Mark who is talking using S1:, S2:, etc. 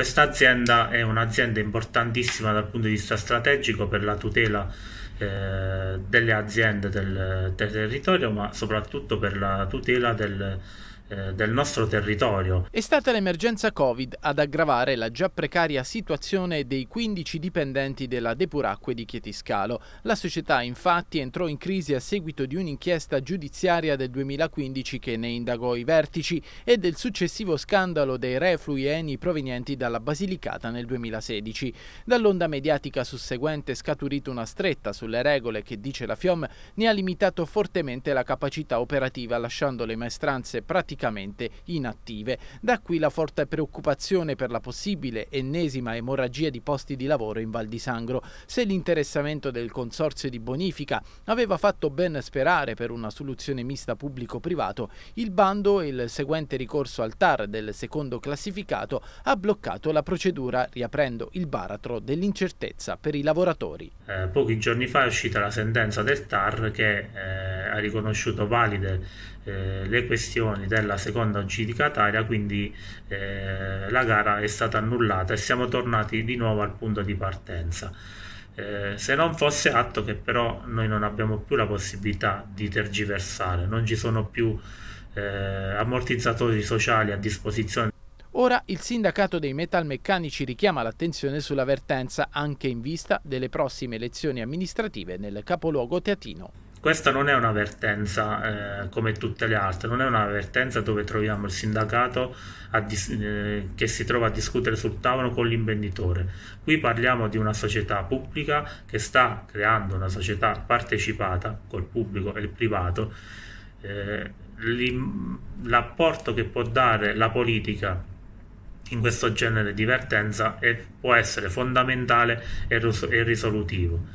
S1: Questa azienda è un'azienda importantissima dal punto di vista strategico per la tutela eh, delle aziende del, del, territorio, ma soprattutto per la tutela del, eh, del nostro territorio.
S2: È stata l'emergenza Covid ad aggravare la già precaria situazione dei 15 dipendenti della Depuracque di Chietiscalo. La società infatti entrò in crisi a seguito di un'inchiesta giudiziaria del 2015 che ne indagò i vertici e del successivo scandalo dei reflui eni provenienti dalla Basilicata nel 2016. Dall'onda mediatica susseguente è scaturita una stretta sulle regole che, dice la FIOM, ne ha limitato fortemente la capacità operativa lasciando le maestranze praticamente praticamente inattive. Da qui la forte preoccupazione per la possibile ennesima emorragia di posti di lavoro in Val di Sangro. Se l'interessamento del consorzio di bonifica aveva fatto ben sperare per una soluzione mista pubblico-privato, il bando e il seguente ricorso al TAR del secondo classificato ha bloccato la procedura riaprendo il baratro dell'incertezza per i lavoratori. Eh,
S1: pochi giorni fa è uscita la sentenza del TAR che eh ha riconosciuto valide eh, le questioni della seconda giudicataria, quindi eh, la gara è stata annullata e siamo tornati di nuovo al punto di partenza. Eh, se non fosse atto che però noi non abbiamo più la possibilità di tergiversare, non ci sono più eh, ammortizzatori sociali a disposizione.
S2: Ora il sindacato dei metalmeccanici richiama l'attenzione sulla vertenza anche in vista delle prossime elezioni amministrative nel capoluogo teatino.
S1: Questa non è un'avvertenza eh, come tutte le altre, non è una vertenza dove troviamo il sindacato dis- eh, che si trova a discutere sul tavolo con l'imprenditore. Qui parliamo di una società pubblica che sta creando una società partecipata col pubblico e il privato. Eh, l'apporto che può dare la politica in questo genere di vertenza è, può essere fondamentale e, ros- e risolutivo.